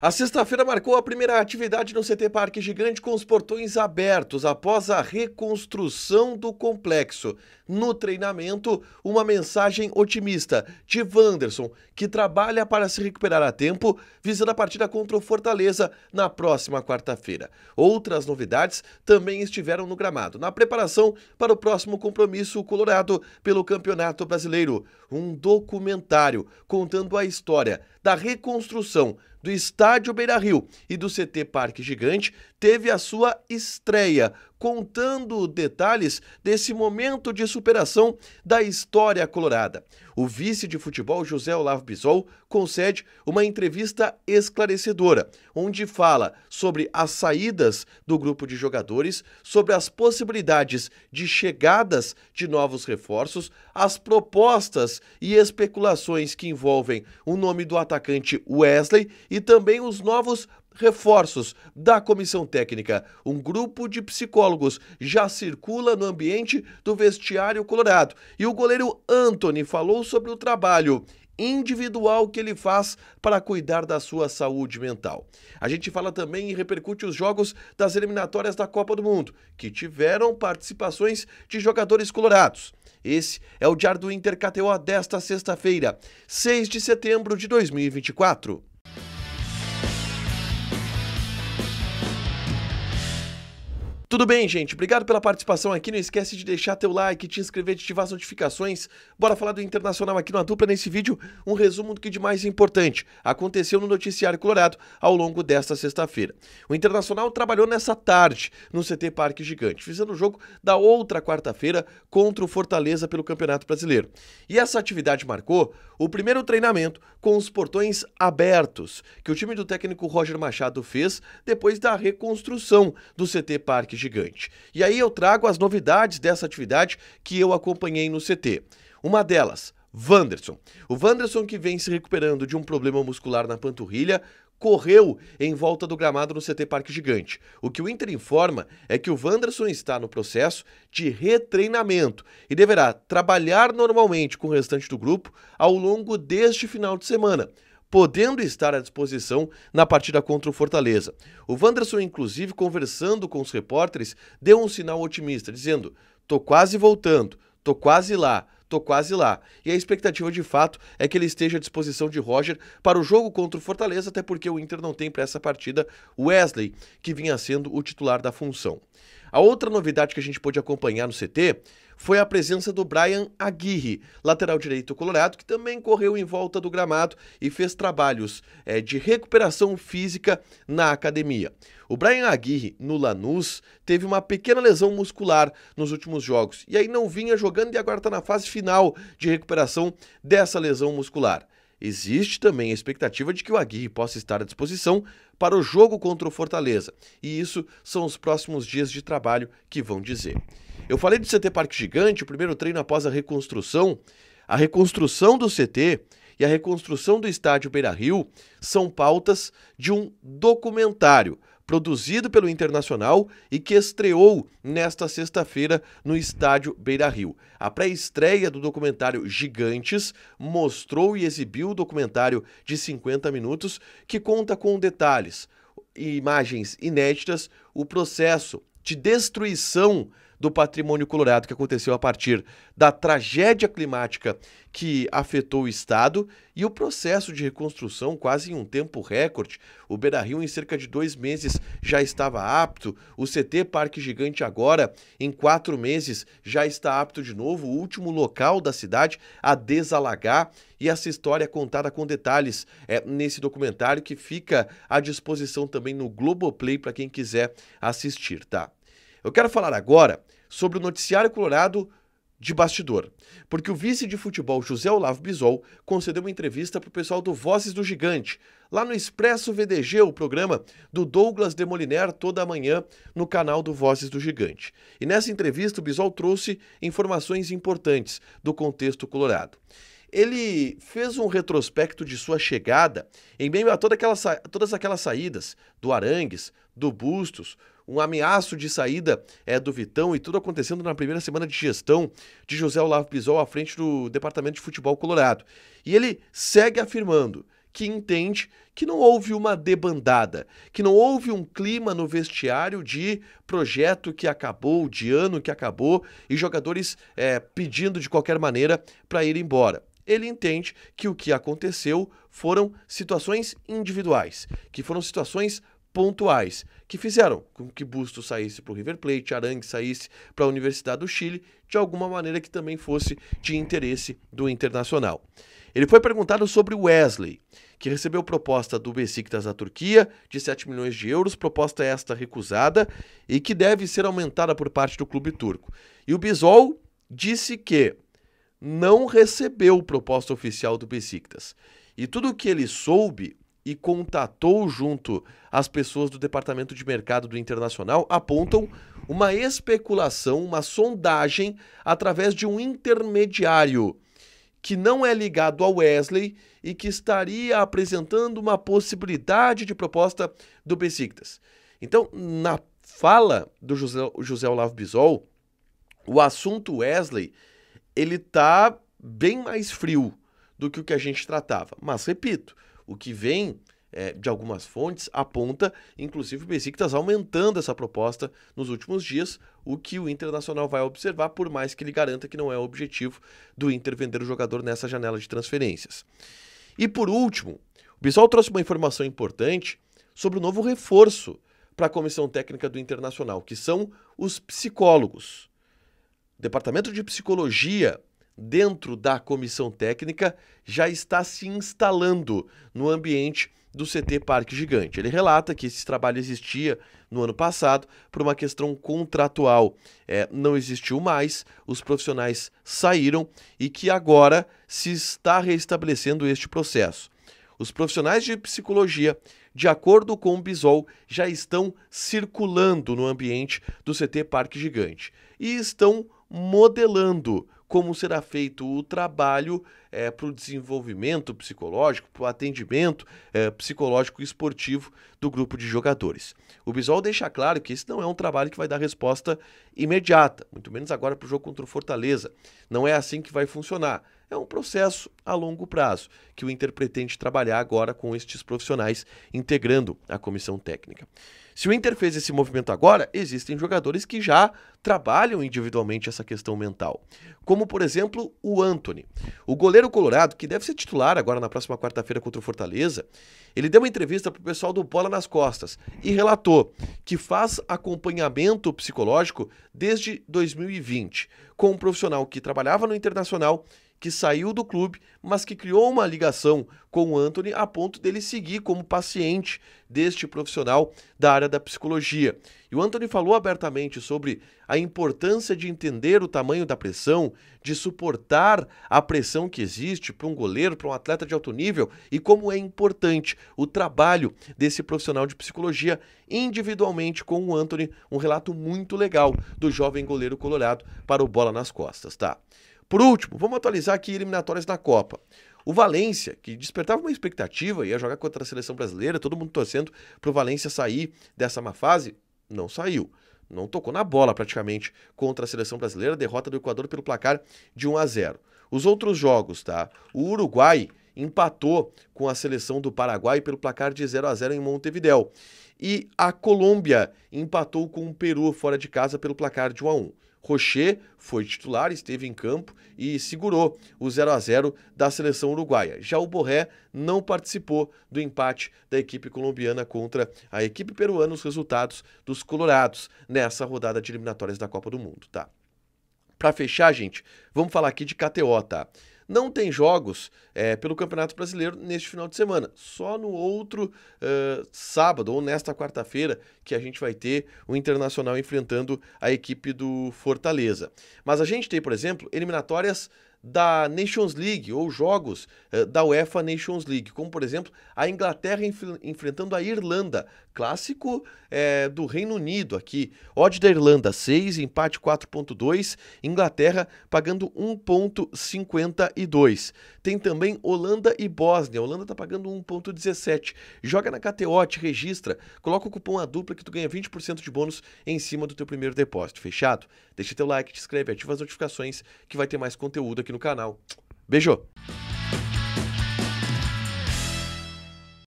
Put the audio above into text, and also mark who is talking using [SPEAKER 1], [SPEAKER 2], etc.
[SPEAKER 1] A sexta-feira marcou a primeira atividade no CT Parque Gigante com os portões abertos após a reconstrução do complexo. No treinamento, uma mensagem otimista de Wanderson, que trabalha para se recuperar a tempo, visando a partida contra o Fortaleza na próxima quarta-feira. Outras novidades também estiveram no gramado, na preparação para o próximo compromisso colorado pelo Campeonato Brasileiro. Um documentário contando a história da reconstrução do Estádio Beira Rio e do CT Parque Gigante teve a sua estreia, contando detalhes desse momento de superação da história colorada. O vice de futebol José Olavo Bisol concede uma entrevista esclarecedora, onde fala sobre as saídas do grupo de jogadores, sobre as possibilidades de chegadas de novos reforços, as propostas e especulações que envolvem o nome do atacante Wesley e também os novos reforços da comissão técnica. Um grupo de psicólogos já circula no ambiente do vestiário colorado. E o goleiro Anthony falou sobre o trabalho individual que ele faz para cuidar da sua saúde mental. A gente fala também e repercute os jogos das eliminatórias da Copa do Mundo, que tiveram participações de jogadores colorados. Esse é o Diário do Inter KTO desta sexta-feira, 6 de setembro de 2024. Tudo bem, gente? Obrigado pela participação aqui. Não esquece de deixar teu like, te inscrever, de ativar as notificações. Bora falar do Internacional aqui no Dupla nesse vídeo. Um resumo do que de mais importante aconteceu no noticiário colorado ao longo desta sexta-feira. O Internacional trabalhou nessa tarde no CT Parque Gigante, fazendo o jogo da outra quarta-feira contra o Fortaleza pelo Campeonato Brasileiro. E essa atividade marcou o primeiro treinamento com os portões abertos que o time do técnico Roger Machado fez depois da reconstrução do CT Parque gigante. E aí eu trago as novidades dessa atividade que eu acompanhei no CT. Uma delas, Wanderson. O Wanderson que vem se recuperando de um problema muscular na panturrilha, correu em volta do gramado no CT Parque Gigante. O que o Inter informa é que o Wanderson está no processo de retreinamento e deverá trabalhar normalmente com o restante do grupo ao longo deste final de semana, podendo estar à disposição na partida contra o Fortaleza. O Wanderson, inclusive, conversando com os repórteres, deu um sinal otimista, dizendo: tô quase voltando, tô quase lá tô quase lá. E a expectativa de fato é que ele esteja à disposição de Roger para o jogo contra o Fortaleza, até porque o Inter não tem para essa partida Wesley, que vinha sendo o titular da função. A outra novidade que a gente pôde acompanhar no CT foi a presença do Brian Aguirre, lateral direito colorado, que também correu em volta do gramado e fez trabalhos é, de recuperação física na academia. O Brian Aguirre, no Lanús, teve uma pequena lesão muscular nos últimos jogos e aí não vinha jogando e agora está na fase final de recuperação dessa lesão muscular. Existe também a expectativa de que o Aguirre possa estar à disposição para o jogo contra o Fortaleza, e isso são os próximos dias de trabalho que vão dizer. Eu falei do CT Parque Gigante, o primeiro treino após a reconstrução. A reconstrução do CT e a reconstrução do estádio Beira Rio são pautas de um documentário produzido pelo Internacional e que estreou nesta sexta-feira no estádio Beira Rio. A pré-estreia do documentário Gigantes mostrou e exibiu o documentário de 50 minutos que conta com detalhes e imagens inéditas o processo de destruição do patrimônio colorado que aconteceu a partir da tragédia climática que afetou o estado e o processo de reconstrução quase em um tempo recorde. O Beira Rio, em cerca de dois meses, já estava apto. O CT Parque Gigante, agora, em quatro meses, já está apto de novo. O último local da cidade a desalagar. E essa história é contada com detalhes é, nesse documentário que fica à disposição também no Globoplay para quem quiser assistir, tá? Eu quero falar agora sobre o noticiário colorado de bastidor, porque o vice de futebol José Olavo Bisol concedeu uma entrevista para o pessoal do Vozes do Gigante, lá no Expresso VDG, o programa do Douglas Demoliner toda manhã no canal do Vozes do Gigante. E nessa entrevista o Bisol trouxe informações importantes do contexto colorado. Ele fez um retrospecto de sua chegada em meio a toda aquela, todas aquelas saídas do Arangues, do Bustos, um ameaço de saída é, do Vitão e tudo acontecendo na primeira semana de gestão de José Olavo Pizol à frente do Departamento de Futebol Colorado. E ele segue afirmando que entende que não houve uma debandada, que não houve um clima no vestiário de projeto que acabou, de ano que acabou e jogadores é, pedindo de qualquer maneira para ir embora ele entende que o que aconteceu foram situações individuais, que foram situações pontuais, que fizeram com que Busto saísse para o River Plate, Arangue saísse para a Universidade do Chile, de alguma maneira que também fosse de interesse do Internacional. Ele foi perguntado sobre Wesley, que recebeu proposta do Besiktas da Turquia de 7 milhões de euros, proposta esta recusada e que deve ser aumentada por parte do clube turco. E o Bisol disse que não recebeu proposta oficial do Besiktas. E tudo o que ele soube e contatou junto às pessoas do Departamento de Mercado do Internacional apontam uma especulação, uma sondagem através de um intermediário que não é ligado ao Wesley e que estaria apresentando uma possibilidade de proposta do Besiktas. Então, na fala do José, José Olavo Bisol, o assunto Wesley, ele tá bem mais frio do que o que a gente tratava. Mas repito, o que vem é, de algumas fontes aponta, inclusive, o Besiktas aumentando essa proposta nos últimos dias, o que o Internacional vai observar, por mais que ele garanta que não é o objetivo do Inter vender o jogador nessa janela de transferências. E por último, o Bissol trouxe uma informação importante sobre o novo reforço para a comissão técnica do Internacional, que são os psicólogos. O Departamento de Psicologia dentro da comissão técnica já está se instalando no ambiente do CT Parque Gigante. Ele relata que esse trabalho existia no ano passado por uma questão contratual. É, não existiu mais, os profissionais saíram e que agora se está restabelecendo este processo. Os profissionais de psicologia, de acordo com o Bisol, já estão circulando no ambiente do CT Parque Gigante e estão modelando como será feito o trabalho é, para o desenvolvimento psicológico, para o atendimento é, psicológico e esportivo do grupo de jogadores. O Bisol deixa claro que esse não é um trabalho que vai dar resposta imediata, muito menos agora para o jogo contra o Fortaleza. Não é assim que vai funcionar é um processo a longo prazo que o Inter pretende trabalhar agora com estes profissionais integrando a comissão técnica. Se o Inter fez esse movimento agora, existem jogadores que já trabalham individualmente essa questão mental, como por exemplo o Anthony. O goleiro colorado, que deve ser titular agora na próxima quarta-feira contra o Fortaleza, ele deu uma entrevista para o pessoal do Bola nas Costas e relatou que faz acompanhamento psicológico desde 2020 com um profissional que trabalhava no Internacional que saiu do clube, mas que criou uma ligação com o Anthony a ponto dele seguir como paciente deste profissional da área da psicologia. E o Anthony falou abertamente sobre a importância de entender o tamanho da pressão, de suportar a pressão que existe para um goleiro, para um atleta de alto nível e como é importante o trabalho desse profissional de psicologia individualmente com o Anthony, um relato muito legal do jovem goleiro colorado para o bola nas costas, tá? Por último, vamos atualizar aqui eliminatórias na Copa. O Valência, que despertava uma expectativa, ia jogar contra a seleção brasileira, todo mundo torcendo para o Valência sair dessa má fase, não saiu. Não tocou na bola praticamente contra a seleção brasileira, derrota do Equador pelo placar de 1 a 0. Os outros jogos, tá? O Uruguai empatou com a seleção do Paraguai pelo placar de 0 a 0 em Montevidéu. E a Colômbia empatou com o Peru fora de casa pelo placar de 1 a 1. Rocher foi titular, esteve em campo e segurou o 0 a 0 da seleção uruguaia. Já o Borré não participou do empate da equipe colombiana contra a equipe peruana, os resultados dos colorados nessa rodada de eliminatórias da Copa do Mundo, tá? Para fechar, gente, vamos falar aqui de KTO, tá? Não tem jogos é, pelo Campeonato Brasileiro neste final de semana, só no outro uh, sábado ou nesta quarta-feira que a gente vai ter o Internacional enfrentando a equipe do Fortaleza. Mas a gente tem, por exemplo, eliminatórias da Nations League ou jogos eh, da UEFA Nations League, como por exemplo a Inglaterra enf enfrentando a Irlanda, clássico eh, do Reino Unido aqui. Odd da Irlanda 6, empate 4.2, Inglaterra pagando 1.52. Tem também Holanda e Bósnia. Holanda tá pagando 1.17. Joga na KTO, te registra, coloca o cupom A dupla que tu ganha 20% de bônus em cima do teu primeiro depósito. Fechado? Deixa teu like, te inscreve, ativa as notificações que vai ter mais conteúdo aqui no canal. Beijo!